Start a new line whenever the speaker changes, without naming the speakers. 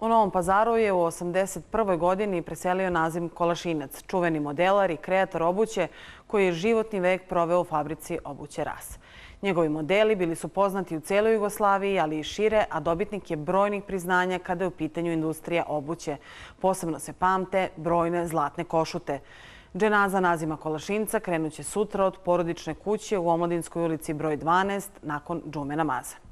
U Novom pazaru je u 1981. godini preselio nazim Kolašinac, čuveni modelar i kreator obuće koji je životni vek proveo u fabrici obuće RAS. Njegovi modeli bili su poznati u celoj Jugoslaviji, ali i šire, a dobitnik je brojnih priznanja kada je u pitanju industrija obuće. Posebno se pamte brojne zlatne košute. Dženaza nazima Kolašinca krenuće sutra od porodične kuće u Omodinskoj ulici broj 12 nakon džume namaza.